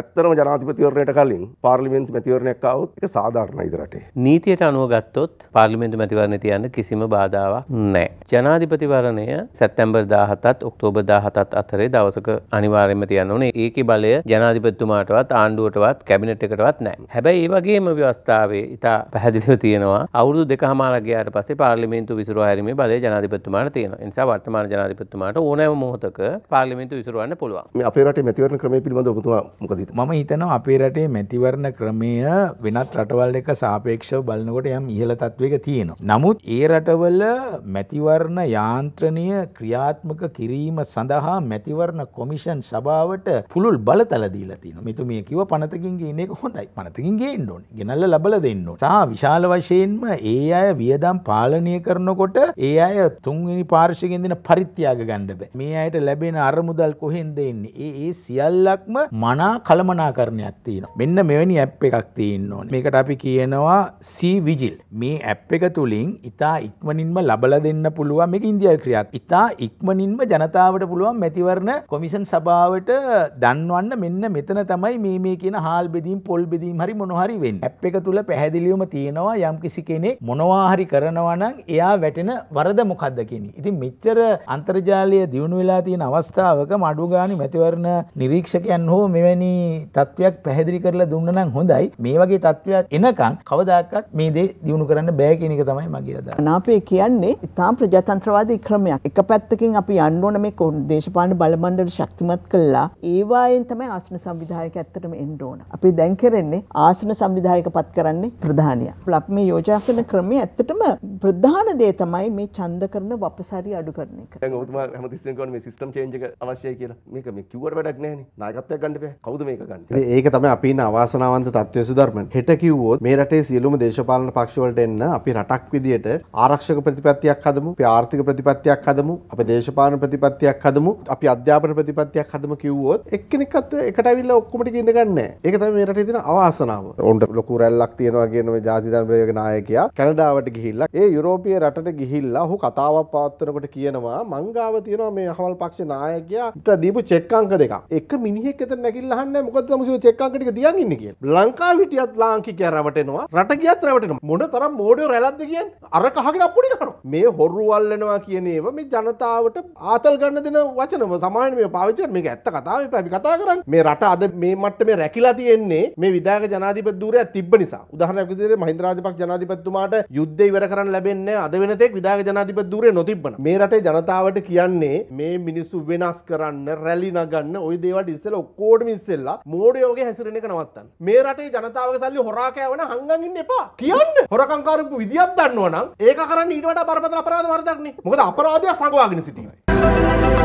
ඇත්තරම ජනාතිපතිවරණයට කලින් පාර්ලිමෙන්තු මැතිවරණයක් આવුත් ඒක සාධාරණයිද රටේ. නීතියට අනුව ගත්තොත් පාර්ලිමේන්තු මැතිවරණය තියන්න කිසිම බාධාවක් නැහැ. ජනාධිපතිවරණය සැප්තැම්බර් 17ත් ඔක්තෝබර් 17ත් අතරේ දවසක අනිවාර්යයෙන්ම තියන්න ඕනේ. ඒකේ බලය ජනාධිපතිතුමාටවත් ආණ්ඩුවටවත් කැබිනට් එකටවත් නැහැ. හැබැයි ඒ වගේම ව්‍යවස්ථාවේ ඉතා පැහැදිලිව තියෙනවා අවුරුදු දෙකමාරක් ගියාට පස්සේ පාර්ලිමේන්තු විසිරුවා හැරීමේ බලය ජනාධිපතිතුමාට තියෙනවා. ඒ නිසා වර්තමාන ජනාධිපතිතුමාට ඕනෑම මොහොතක පාර්ලිමේන්තු විසිරවන්න පුළුවන්. මේ අපේ රටේ මැතිවරණ ක්‍රමය පිළිබඳව ඔබතුමා මොකද පැහැදිලි. මම හිතනවා අපේ රටේ මැතිවරණ ක්‍රමය වෙනත් රටවල් එක සාපේක්ෂව බලනකොට යම් ඉහළ තත්වයක තියෙනවා. නමුත් ඒ රටවල මැතිවරණ යාන්ත්‍රණය ක්‍රියාත්මක කිරීම සඳහා මැතිවරණ කොමිෂන් සභාවට පුළුල් බලතල දීලා තියෙනවා. මෙතු මේ කිව්ව පනතකින් ගේන එක හොඳයි. පනතකින් ගේන්න ඕනේ. ගෙනල්ලා ලබලා දෙන්න ඕනේ. සහ විශාල වශයෙන්ම ඒ අය වියදම් පාලනය කරනකොට ඒ අය තුන්වෙනි පාර්ශ්වයෙන් දෙන පරිත්‍යාග ගන්න බෑ. මේ අයට ලැබෙන අරමුදල් කොහෙන්ද එන්නේ? ඒ ඒ සියල්ලක්ම මනා කළමනාකරණයක් තියෙනවා. මෙන්න මෙවැනි ඇප් එකක් තියෙන්න ඕනේ. මේකට අපි කියනවා C Vigil. මේ ඇප් එක තුලින් ඉතා ඉක්මනින්ම ලබලා දෙන්න පුළුවන් මේක ඉන්දියාවේ ක්‍රියාත්. ඉතා ඉක්මනින්ම ජනතාවට පුළුවන් මැතිවරණ කොමිෂන් සභාවට දන්වන්න මෙන්න මෙතන තමයි මේ මේ කියන හාල් බෙදීම් පොල් බෙදීම් හරි මොනවා හරි වෙන්නේ. ඇප් එක තුල පැහැදිලිවම තියෙනවා යම්කිසි කෙනෙක් මොනවා හරි කරනවා නම් එයා වැටෙන වරද මොකද්ද කියන. ඉතින් මෙච්චර අන්තර්ජාලය දියුණු වෙලා තියෙන අවස්ථාවක මඩුගානි මැතිවරණ නිරීක්ෂකයන් හෝ මෙවැනි තත්ත්වයක් පැහැදිලි කරලා දුන්න නම් හොඳයි. මේ වගේ තත්ත්වයක් එනකන් කවදාකවත් මේ දේ දිනු කරන්න බෑ කියන එක තමයි මගේ අදහස. අනාපේ කියන්නේ ඉතාම ප්‍රජාතන්ත්‍රවාදී ක්‍රමයක්. එක පැත්තකින් අපි යන්න ඕන මේ දේශපාලන බලමණ්ඩල ශක්තිමත් කළා. ඒවායෙන් තමයි ආසන සංවිධායක ඇත්තටම එන්න ඕන. අපි දැන් කරන්නේ ආසන සංවිධායක පත් කරන්නේ ප්‍රධානියා. අපි මේ යෝජනා කරන ක්‍රමය ඇත්තටම ප්‍රධාන දේ තමයි මේ ඡන්ද කරන වපසාරි අඩු කරන එක. දැන් ඔබතුමා හැමතිස්සෙම කියන්නේ මේ සිස්ටම් චේන්ජ් එක අවශ්‍යයි කියලා. මේක මේ කිව්වට වැඩක් නැහැ නේ. නායකත්වයක් ගන්න බෑ. කවුද මේ එක ගන්න ඒක තම අපි අවාසනාවන්ත තත්ව සුධර්මන් හෙට කිව්වෝත් මේ රටේ සියලුම දේශපාලන පක්ෂවලට එන්න අපි රටක් විදියට ආරක්ෂක ප්‍රතිපත්තියක් හදමු ආර්ථික ප්‍රතිපත්තියක් හදමු අප දේශපාලන ප්‍රතිපත්තියක් හදමු අපි අධ්‍යාපන ප්‍රතිපත්තියක් හදම කිව්වොත් එක්කෙනෙක්ත් එකටවිල්ල ඔක්කොමට ඉඳගන්න ඒක තම මේ රට තින අවාසනාව ඔන්ට ලොකු රැල්ලක් තියෙනවා කියනව ජාතිතන් ප්‍රයෝග නායකයා කැනඩාවට ගිහිල්ලා ඒ යුරෝපිය රටට ගිහිල්ලා හු කතාවක් පවත්වනකොට කියනවා මංගාව තියෙනවා මේ අහවල් පක්ෂ නායකයාට දීපු චෙක්කංක දෙක එක මිනිහෙක් එතන නැගිල්ලා අහන්න මොකද මුසිය චෙක් අංක ටික දියන් ඉන්නේ කියලා ලංකාව හිටියත් ලාංකිකයා රැවටෙනවා රට ගියත් රැවටෙනවා මොන තරම් මෝඩයෝ රැළක්ද කියන්නේ අර කහගෙන අප්පුඩි ගන්නවා මේ හොරු අල්ලනවා කියන ඒවා මේ ජනතාවට ආතල් ගන්න දෙන වචනම සමාන මේ පාවිච්චි කරන මේක ඇත්ත කතාව එපා අපි කතා කරන්නේ මේ රට අද මේ මට්ටමේ රැකිලා තියෙන්නේ මේ විධායක ජනාධිපති ධූරය තිබ්බ නිසා උදාහරණයක් විදිහට මහින්ද රාජපක්ෂ ජනාධිපතිතුමාට යුද්ධය ඉවර කරන්න ලැබෙන්නේ අද වෙනතෙක් විදාග ජනාධිපති ධූරය නොතිබ්බන. මේ රටේ ජනතාවට කියන්නේ මේ මිනිස්සු වෙනස් කරන්න රැලි නගන්න ওই දේවල් ඉස්සෙල්ලා ඔක්කොටම ඉස්සෙල්ලා කරලා මෝඩයෝගේ හැසිරෙන එක නවත්තන්න මේ රටේ ජනතාවගේ සල්ලි හොරාකෑවන හංගගින්න එපා කියන්න හොරකංකාරපු විදිහක් දන්නවනම් ඒක කරන්න ඊට වඩා බරපතල අපරාධ වරදන්නේ මොකද අපරාධයක් සංගවාගෙන සිටිනවා